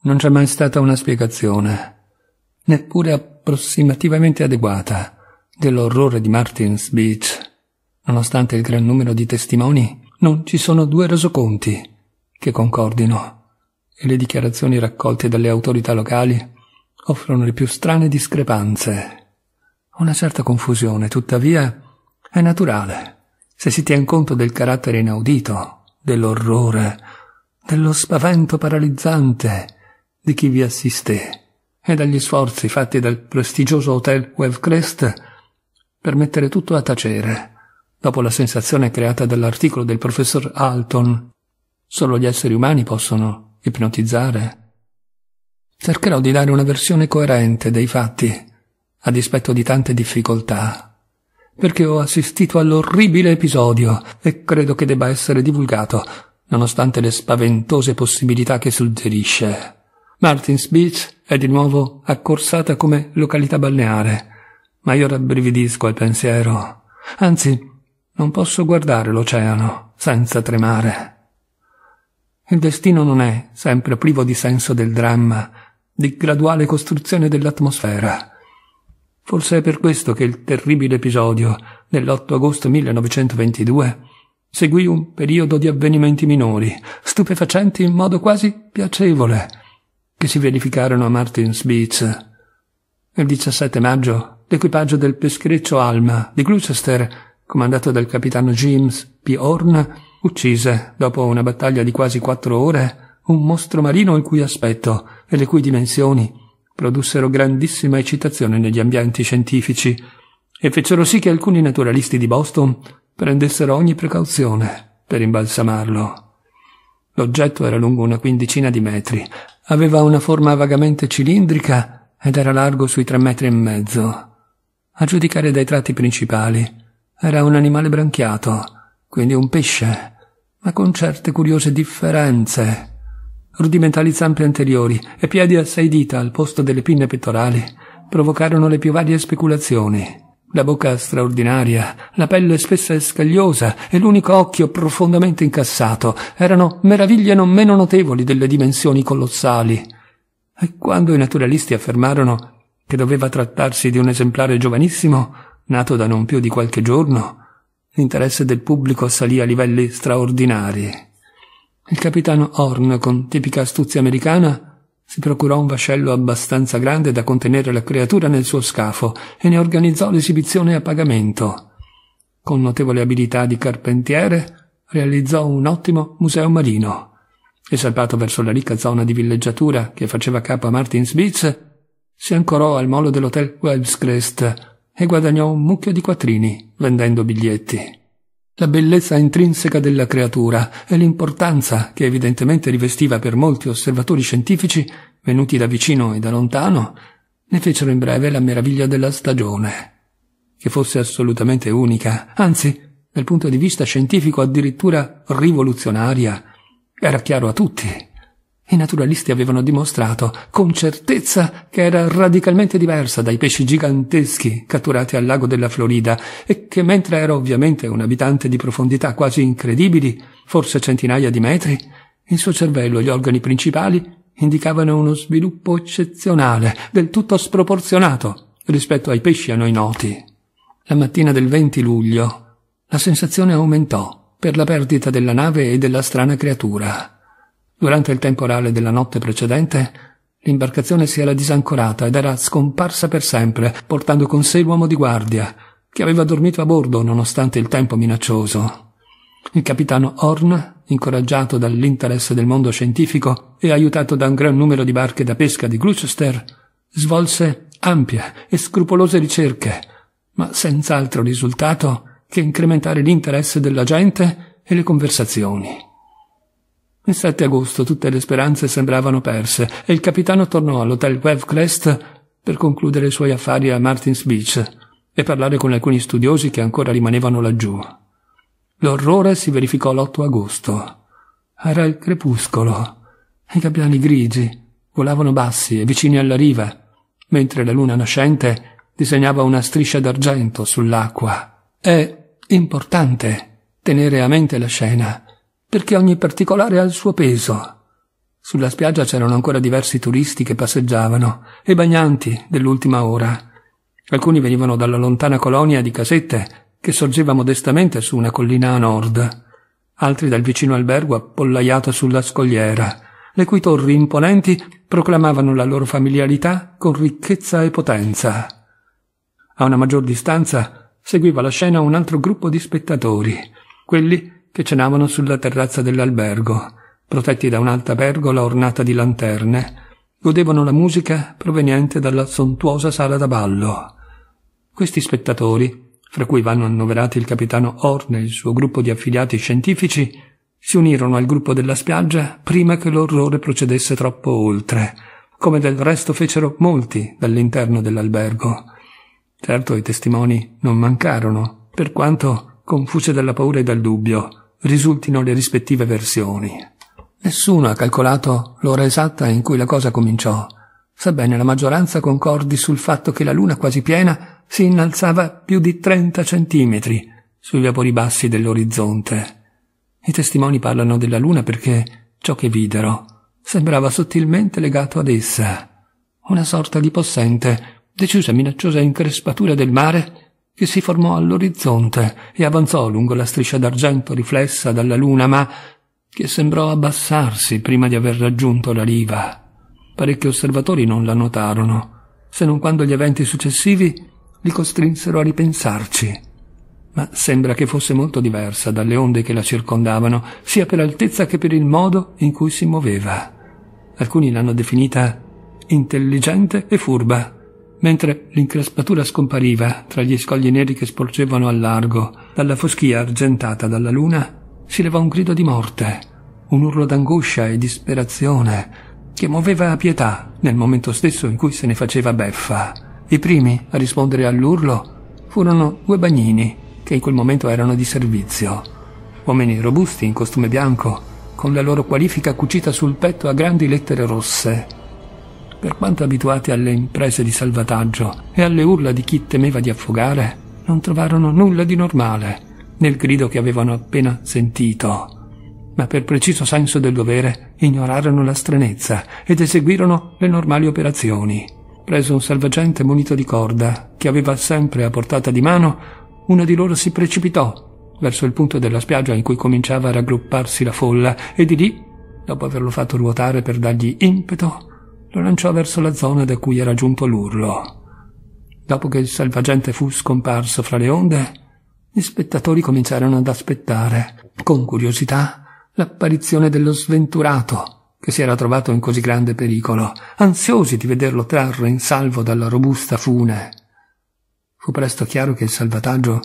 Non c'è mai stata una spiegazione, neppure approssimativamente adeguata, dell'orrore di Martins Beach. Nonostante il gran numero di testimoni, non ci sono due resoconti che concordino e le dichiarazioni raccolte dalle autorità locali offrono le più strane discrepanze. Una certa confusione, tuttavia, è naturale se si tiene conto del carattere inaudito, dell'orrore, dello spavento paralizzante di chi vi assisté e dagli sforzi fatti dal prestigioso hotel Wellcrest per mettere tutto a tacere, dopo la sensazione creata dall'articolo del professor Alton. Solo gli esseri umani possono ipnotizzare. Cercherò di dare una versione coerente dei fatti, a dispetto di tante difficoltà, perché ho assistito all'orribile episodio e credo che debba essere divulgato, nonostante le spaventose possibilità che suggerisce. Martins Beach è di nuovo accorsata come località balneare, ma io rabbrividisco al pensiero. Anzi, non posso guardare l'oceano senza tremare. Il destino non è sempre privo di senso del dramma, di graduale costruzione dell'atmosfera. Forse è per questo che il terribile episodio dell'8 agosto 1922 seguì un periodo di avvenimenti minori, stupefacenti in modo quasi piacevole, che si verificarono a Martins Beach. Il 17 maggio l'equipaggio del peschereccio Alma di Gloucester, comandato dal capitano James P. Horn, uccise, dopo una battaglia di quasi quattro ore, un mostro marino il cui aspetto e le cui dimensioni produssero grandissima eccitazione negli ambienti scientifici e fecero sì che alcuni naturalisti di Boston prendessero ogni precauzione per imbalsamarlo. L'oggetto era lungo una quindicina di metri, Aveva una forma vagamente cilindrica ed era largo sui tre metri e mezzo. A giudicare dai tratti principali, era un animale branchiato, quindi un pesce, ma con certe curiose differenze. Rudimentali zampe anteriori e piedi a sei dita al posto delle pinne pettorali provocarono le più varie speculazioni. La bocca straordinaria, la pelle spessa e scagliosa e l'unico occhio profondamente incassato erano meraviglie non meno notevoli delle dimensioni colossali. E quando i naturalisti affermarono che doveva trattarsi di un esemplare giovanissimo, nato da non più di qualche giorno, l'interesse del pubblico salì a livelli straordinari. Il capitano Horn, con tipica astuzia americana, si procurò un vascello abbastanza grande da contenere la creatura nel suo scafo e ne organizzò l'esibizione a pagamento. Con notevole abilità di carpentiere, realizzò un ottimo museo marino. E Esalpato verso la ricca zona di villeggiatura che faceva capo a Martins Beach, si ancorò al molo dell'hotel Webscrest e guadagnò un mucchio di quattrini vendendo biglietti la bellezza intrinseca della creatura e l'importanza che evidentemente rivestiva per molti osservatori scientifici, venuti da vicino e da lontano, ne fecero in breve la meraviglia della stagione, che fosse assolutamente unica, anzi, dal punto di vista scientifico addirittura rivoluzionaria. Era chiaro a tutti i naturalisti avevano dimostrato con certezza che era radicalmente diversa dai pesci giganteschi catturati al lago della Florida e che mentre era ovviamente un abitante di profondità quasi incredibili, forse centinaia di metri, il suo cervello e gli organi principali indicavano uno sviluppo eccezionale, del tutto sproporzionato rispetto ai pesci a noi noti. La mattina del 20 luglio la sensazione aumentò per la perdita della nave e della strana creatura. Durante il temporale della notte precedente, l'imbarcazione si era disancorata ed era scomparsa per sempre, portando con sé l'uomo di guardia, che aveva dormito a bordo nonostante il tempo minaccioso. Il capitano Horn, incoraggiato dall'interesse del mondo scientifico e aiutato da un gran numero di barche da pesca di Gloucester, svolse ampie e scrupolose ricerche, ma senz'altro risultato che incrementare l'interesse della gente e le conversazioni. Il 7 agosto tutte le speranze sembravano perse e il capitano tornò all'hotel Webcrest per concludere i suoi affari a Martins Beach e parlare con alcuni studiosi che ancora rimanevano laggiù. L'orrore si verificò l'8 agosto. Era il crepuscolo. I gabbiani grigi volavano bassi e vicini alla riva, mentre la luna nascente disegnava una striscia d'argento sull'acqua. È importante tenere a mente la scena perché ogni particolare ha il suo peso. Sulla spiaggia c'erano ancora diversi turisti che passeggiavano e bagnanti dell'ultima ora. Alcuni venivano dalla lontana colonia di casette che sorgeva modestamente su una collina a nord, altri dal vicino albergo appollaiato sulla scogliera, le cui torri imponenti proclamavano la loro familiarità con ricchezza e potenza. A una maggior distanza seguiva la scena un altro gruppo di spettatori, quelli che cenavano sulla terrazza dell'albergo, protetti da un'alta pergola ornata di lanterne, godevano la musica proveniente dalla sontuosa sala da ballo. Questi spettatori, fra cui vanno annoverati il capitano Orne e il suo gruppo di affiliati scientifici, si unirono al gruppo della spiaggia prima che l'orrore procedesse troppo oltre, come del resto fecero molti dall'interno dell'albergo. Certo i testimoni non mancarono, per quanto confuse dalla paura e dal dubbio, risultino le rispettive versioni. Nessuno ha calcolato l'ora esatta in cui la cosa cominciò. Sebbene la maggioranza concordi sul fatto che la luna quasi piena si innalzava più di 30 centimetri sui vapori bassi dell'orizzonte. I testimoni parlano della luna perché ciò che videro sembrava sottilmente legato ad essa. Una sorta di possente, decisa minacciosa increspatura del mare che si formò all'orizzonte e avanzò lungo la striscia d'argento riflessa dalla luna, ma che sembrò abbassarsi prima di aver raggiunto la riva. Parecchi osservatori non la notarono, se non quando gli eventi successivi li costrinsero a ripensarci. Ma sembra che fosse molto diversa dalle onde che la circondavano, sia per altezza che per il modo in cui si muoveva. Alcuni l'hanno definita intelligente e furba mentre l'increspatura scompariva tra gli scogli neri che sporgevano al largo, dalla foschia argentata dalla luna, si levò un grido di morte, un urlo d'angoscia e disperazione che muoveva a pietà nel momento stesso in cui se ne faceva beffa. I primi a rispondere all'urlo furono due bagnini che in quel momento erano di servizio, uomini robusti in costume bianco, con la loro qualifica cucita sul petto a grandi lettere rosse per quanto abituati alle imprese di salvataggio e alle urla di chi temeva di affogare, non trovarono nulla di normale nel grido che avevano appena sentito. Ma per preciso senso del dovere ignorarono la stranezza ed eseguirono le normali operazioni. Preso un salvagente munito di corda, che aveva sempre a portata di mano, una di loro si precipitò verso il punto della spiaggia in cui cominciava a raggrupparsi la folla e di lì, dopo averlo fatto ruotare per dargli impeto, lo lanciò verso la zona da cui era giunto l'urlo. Dopo che il salvagente fu scomparso fra le onde, gli spettatori cominciarono ad aspettare, con curiosità, l'apparizione dello sventurato che si era trovato in così grande pericolo, ansiosi di vederlo trarre in salvo dalla robusta fune. Fu presto chiaro che il salvataggio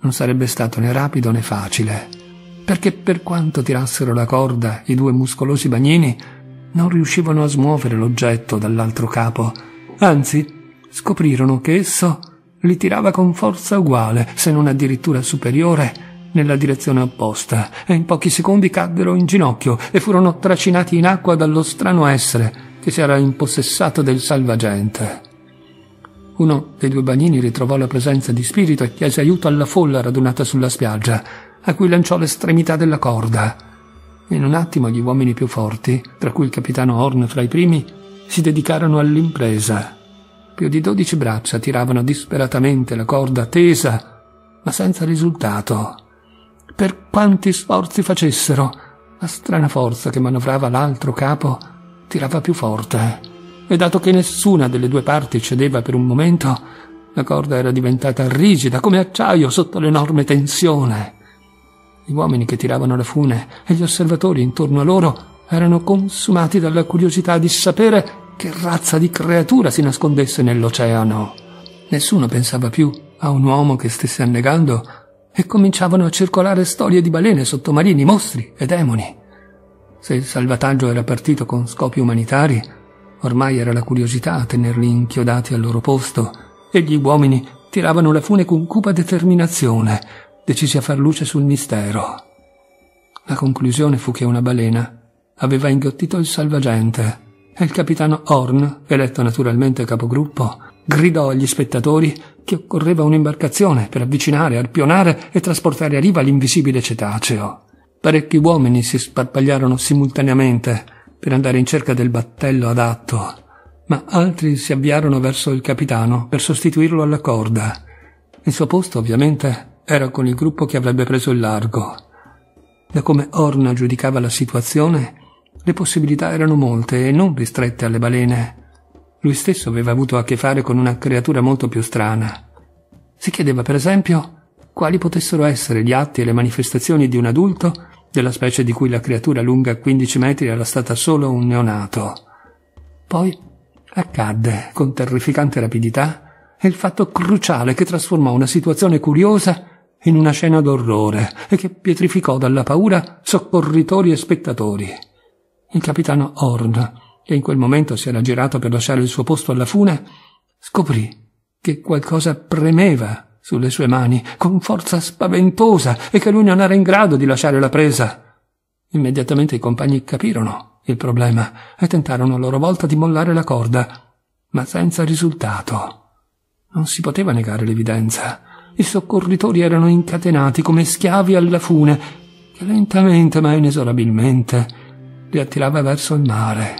non sarebbe stato né rapido né facile, perché per quanto tirassero la corda i due muscolosi bagnini, non riuscivano a smuovere l'oggetto dall'altro capo, anzi scoprirono che esso li tirava con forza uguale, se non addirittura superiore, nella direzione opposta, e in pochi secondi caddero in ginocchio e furono tracinati in acqua dallo strano essere che si era impossessato del salvagente. Uno dei due bagnini ritrovò la presenza di spirito e chiese aiuto alla folla radunata sulla spiaggia, a cui lanciò l'estremità della corda. In un attimo gli uomini più forti, tra cui il capitano Horn fra i primi, si dedicarono all'impresa. Più di dodici braccia tiravano disperatamente la corda tesa, ma senza risultato. Per quanti sforzi facessero, la strana forza che manovrava l'altro capo tirava più forte. E dato che nessuna delle due parti cedeva per un momento, la corda era diventata rigida come acciaio sotto l'enorme tensione gli uomini che tiravano la fune e gli osservatori intorno a loro erano consumati dalla curiosità di sapere che razza di creatura si nascondesse nell'oceano. Nessuno pensava più a un uomo che stesse annegando e cominciavano a circolare storie di balene, sottomarini, mostri e demoni. Se il salvataggio era partito con scopi umanitari, ormai era la curiosità a tenerli inchiodati al loro posto e gli uomini tiravano la fune con cupa determinazione, decisi a far luce sul mistero. La conclusione fu che una balena aveva inghiottito il salvagente e il capitano Horn, eletto naturalmente capogruppo, gridò agli spettatori che occorreva un'imbarcazione per avvicinare, arpionare e trasportare a riva l'invisibile cetaceo. Parecchi uomini si sparpagliarono simultaneamente per andare in cerca del battello adatto, ma altri si avviarono verso il capitano per sostituirlo alla corda. Il suo posto, ovviamente, era con il gruppo che avrebbe preso il largo. Da come Orna giudicava la situazione, le possibilità erano molte e non ristrette alle balene. Lui stesso aveva avuto a che fare con una creatura molto più strana. Si chiedeva, per esempio, quali potessero essere gli atti e le manifestazioni di un adulto della specie di cui la creatura lunga 15 metri era stata solo un neonato. Poi accadde, con terrificante rapidità, il fatto cruciale che trasformò una situazione curiosa in una scena d'orrore e che pietrificò dalla paura soccorritori e spettatori. Il capitano Horn, che in quel momento si era girato per lasciare il suo posto alla fune, scoprì che qualcosa premeva sulle sue mani con forza spaventosa e che lui non era in grado di lasciare la presa. Immediatamente i compagni capirono il problema e tentarono a loro volta di mollare la corda, ma senza risultato. Non si poteva negare l'evidenza. I soccorritori erano incatenati come schiavi alla fune, che lentamente ma inesorabilmente li attirava verso il mare.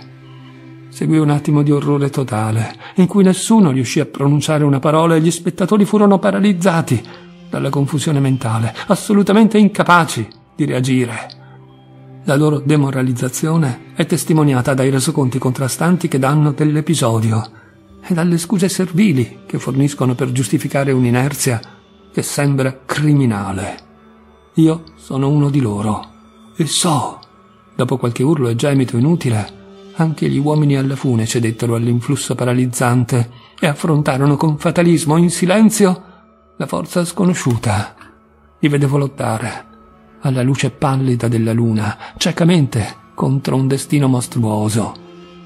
Seguì un attimo di orrore totale, in cui nessuno riuscì a pronunciare una parola e gli spettatori furono paralizzati dalla confusione mentale, assolutamente incapaci di reagire. La loro demoralizzazione è testimoniata dai resoconti contrastanti che danno dell'episodio e dalle scuse servili che forniscono per giustificare un'inerzia che sembra criminale. Io sono uno di loro. E so. Dopo qualche urlo e gemito inutile, anche gli uomini alla fune cedettero all'influsso paralizzante e affrontarono con fatalismo, in silenzio, la forza sconosciuta. Li vedevo lottare, alla luce pallida della luna, ciecamente contro un destino mostruoso,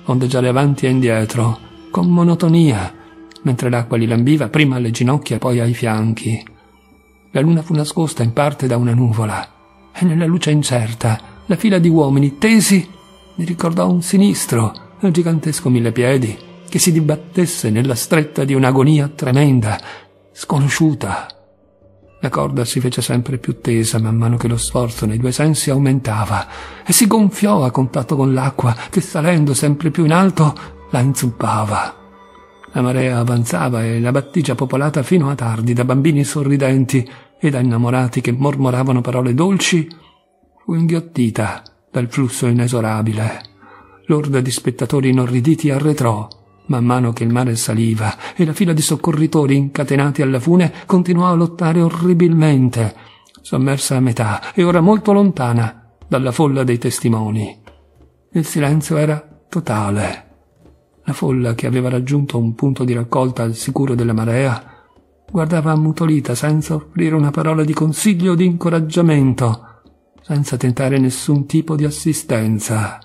ondeggiare avanti e indietro, con monotonia, mentre l'acqua li lambiva prima alle ginocchia, poi ai fianchi. La luna fu nascosta in parte da una nuvola e nella luce incerta la fila di uomini tesi mi ricordò un sinistro, un gigantesco millepiedi, che si dibattesse nella stretta di un'agonia tremenda, sconosciuta. La corda si fece sempre più tesa man mano che lo sforzo nei due sensi aumentava e si gonfiò a contatto con l'acqua che salendo sempre più in alto la inzuppava. La marea avanzava e la battigia popolata fino a tardi da bambini sorridenti e da innamorati che mormoravano parole dolci fu inghiottita dal flusso inesorabile. L'orda di spettatori inorriditi arretrò man mano che il mare saliva e la fila di soccorritori incatenati alla fune continuò a lottare orribilmente, sommersa a metà e ora molto lontana dalla folla dei testimoni. Il silenzio era totale. La folla, che aveva raggiunto un punto di raccolta al sicuro della marea, guardava ammutolita senza offrire una parola di consiglio o di incoraggiamento, senza tentare nessun tipo di assistenza.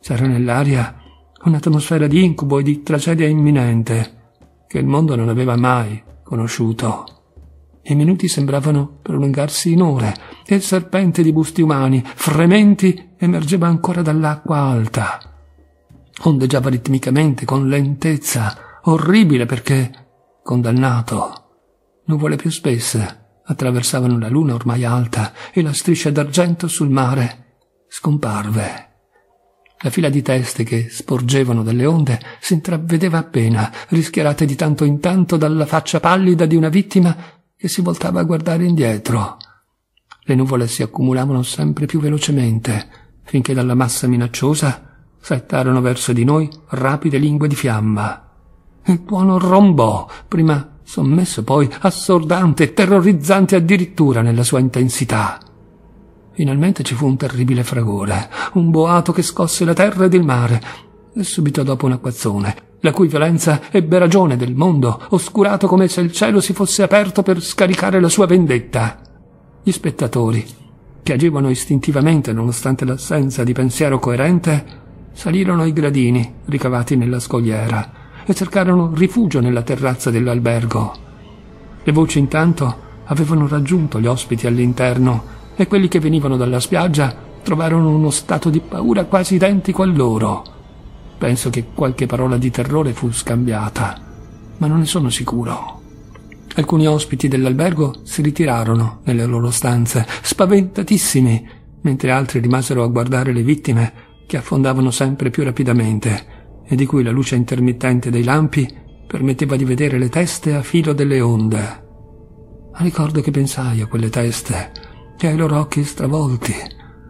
C'era nell'aria un'atmosfera di incubo e di tragedia imminente che il mondo non aveva mai conosciuto. I minuti sembravano prolungarsi in ore e il serpente di busti umani, frementi, emergeva ancora dall'acqua alta ondeggiava ritmicamente con lentezza orribile perché condannato. Nuvole più spesse attraversavano la luna ormai alta e la striscia d'argento sul mare scomparve. La fila di teste che sporgevano dalle onde si intravedeva appena, rischiarate di tanto in tanto dalla faccia pallida di una vittima che si voltava a guardare indietro. Le nuvole si accumulavano sempre più velocemente, finché dalla massa minacciosa Saettarono verso di noi rapide lingue di fiamma. Il tuono rombò, prima sommesso poi assordante, terrorizzante addirittura nella sua intensità. Finalmente ci fu un terribile fragore, un boato che scosse la terra ed il mare, e subito dopo un acquazzone, la cui violenza ebbe ragione del mondo, oscurato come se il cielo si fosse aperto per scaricare la sua vendetta. Gli spettatori, che agivano istintivamente nonostante l'assenza di pensiero coerente, Salirono i gradini ricavati nella scogliera e cercarono rifugio nella terrazza dell'albergo. Le voci intanto avevano raggiunto gli ospiti all'interno e quelli che venivano dalla spiaggia trovarono uno stato di paura quasi identico a loro. Penso che qualche parola di terrore fu scambiata, ma non ne sono sicuro. Alcuni ospiti dell'albergo si ritirarono nelle loro stanze, spaventatissimi, mentre altri rimasero a guardare le vittime che affondavano sempre più rapidamente e di cui la luce intermittente dei lampi permetteva di vedere le teste a filo delle onde. Ricordo che pensai a quelle teste e ai loro occhi stravolti,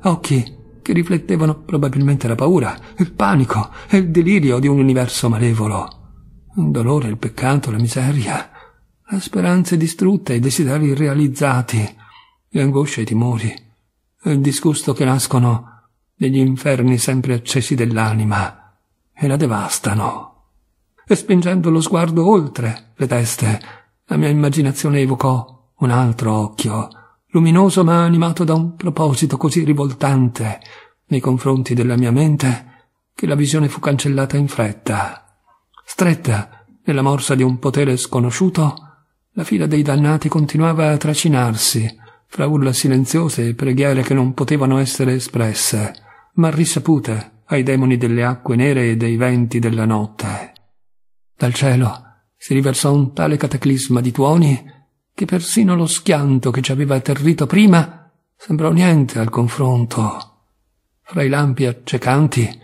occhi che riflettevano probabilmente la paura, il panico e il delirio di un universo malevolo, il dolore, il peccato, la miseria, le speranze distrutte, i desideri irrealizzati, le angosce e i timori, il disgusto che nascono degli inferni sempre accesi dell'anima e la devastano. E spingendo lo sguardo oltre le teste, la mia immaginazione evocò un altro occhio, luminoso ma animato da un proposito così rivoltante nei confronti della mia mente che la visione fu cancellata in fretta. Stretta nella morsa di un potere sconosciuto, la fila dei dannati continuava a tracinarsi fra urla silenziose e preghiere che non potevano essere espresse ma risaputa ai demoni delle acque nere e dei venti della notte. Dal cielo si riversò un tale cataclisma di tuoni che persino lo schianto che ci aveva atterrito prima sembrò niente al confronto. Fra i lampi accecanti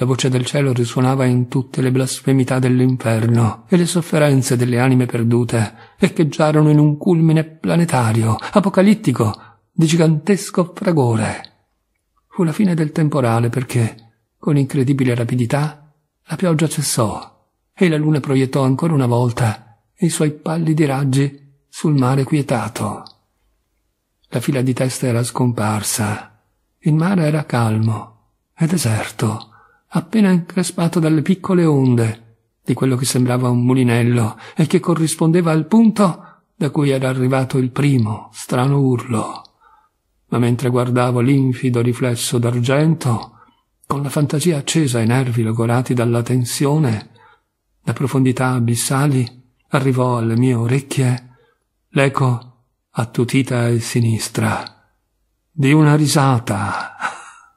la voce del cielo risuonava in tutte le blasfemità dell'inferno e le sofferenze delle anime perdute echeggiarono in un culmine planetario, apocalittico, di gigantesco fragore. Fu la fine del temporale perché, con incredibile rapidità, la pioggia cessò e la luna proiettò ancora una volta i suoi pallidi raggi sul mare quietato. La fila di testa era scomparsa, il mare era calmo e deserto, appena increspato dalle piccole onde di quello che sembrava un mulinello e che corrispondeva al punto da cui era arrivato il primo strano urlo ma mentre guardavo l'infido riflesso d'argento, con la fantasia accesa e i nervi logorati dalla tensione, da profondità abissali arrivò alle mie orecchie l'eco attutita e sinistra di una risata.